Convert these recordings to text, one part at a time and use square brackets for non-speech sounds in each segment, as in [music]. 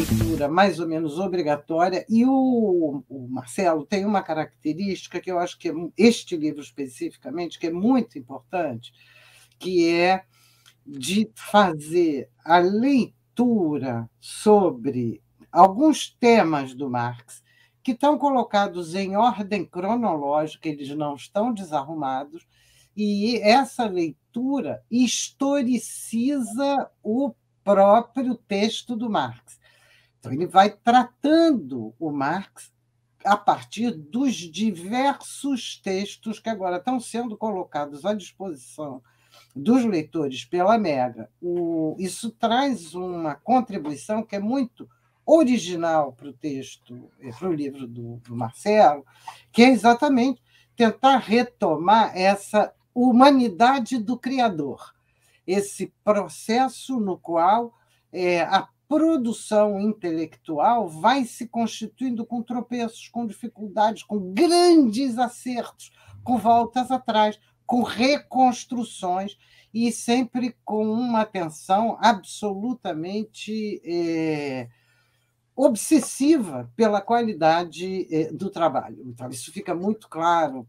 leitura mais ou menos obrigatória, e o, o, Marcelo tem uma característica que eu acho que é, este livro especificamente, que é muito importante, que é de fazer a leitura sobre alguns temas do Marx que estão colocados em ordem cronológica, eles não estão desarrumados, e essa leitura historiciza o próprio texto do Marx. Então, ele vai tratando o Marx a partir dos diversos textos que agora estão sendo colocados à disposição dos leitores pela Mega. O, isso traz uma contribuição que é muito original para o texto, para o livro do, do Marcelo, que é exatamente tentar retomar essa humanidade do Criador, esse processo no qual é, a produção intelectual vai se constituindo com tropeços, com dificuldades, com grandes acertos, com voltas atrás, com reconstruções e sempre com uma atenção absolutamente é, obsessiva pela qualidade é, do trabalho. Então, isso fica muito claro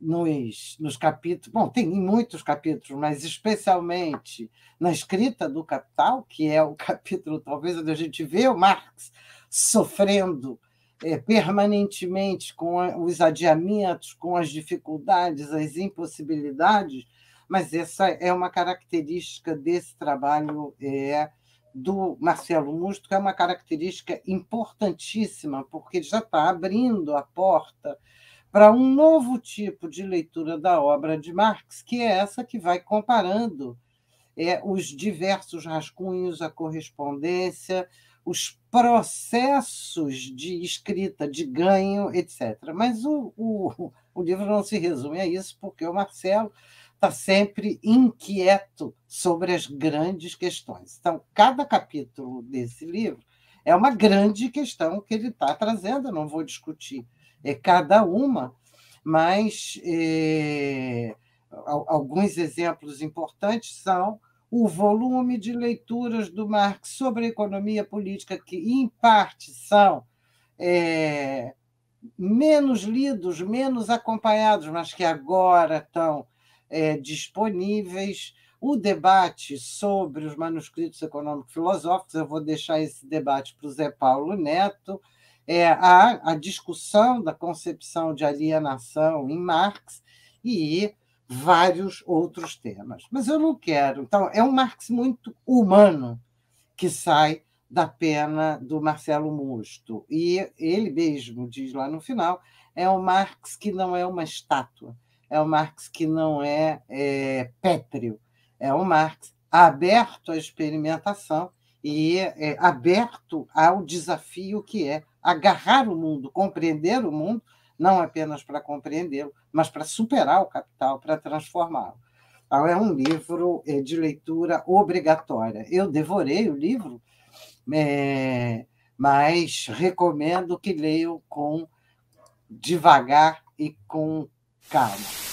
nos, nos capítulos, bom, tem em muitos capítulos, mas especialmente na escrita do Capital, que é o [laughs] capítulo talvez onde a gente vê o Marx sofrendo é, permanentemente com os adiamentos, com as dificuldades, as impossibilidades, mas essa é uma característica desse trabalho é, do Marcelo Musto, que é uma característica importantíssima, porque ele já está abrindo a porta para um novo tipo de leitura da obra de Marx, que é essa que vai comparando é, os diversos rascunhos, a correspondência, os processos de escrita, de ganho, etc. Mas o, o, o livro não se resume a isso, porque o Marcelo está sempre inquieto sobre as grandes questões. Então, cada capítulo desse livro é uma grande questão que ele está trazendo, eu não vou discutir é, cada uma, mas é, alguns exemplos importantes são o volume de leituras do Marx sobre a economia política, que, em parte, são é, menos lidos, menos acompanhados, mas que agora estão é, disponíveis. O debate sobre os manuscritos econômico-filosóficos, eu vou deixar esse debate para o Zé Paulo Neto, é, a, a discussão da concepção de alienação em Marx e vários outros temas. Mas eu não quero. Então, é um Marx muito humano que sai da pena do Marcelo Musto. E ele mesmo diz lá no final: é um Marx que não é uma estátua, é um Marx que não é, é pétreo, é um Marx aberto à experimentação e é, aberto ao desafio que é agarrar o mundo, compreender o mundo, não apenas para compreendê-lo, mas para superar o capital, para transformá-lo. Então, é um livro é, de leitura obrigatória. Eu devorei o livro, é, mas recomendo que leiam com devagar e com calma.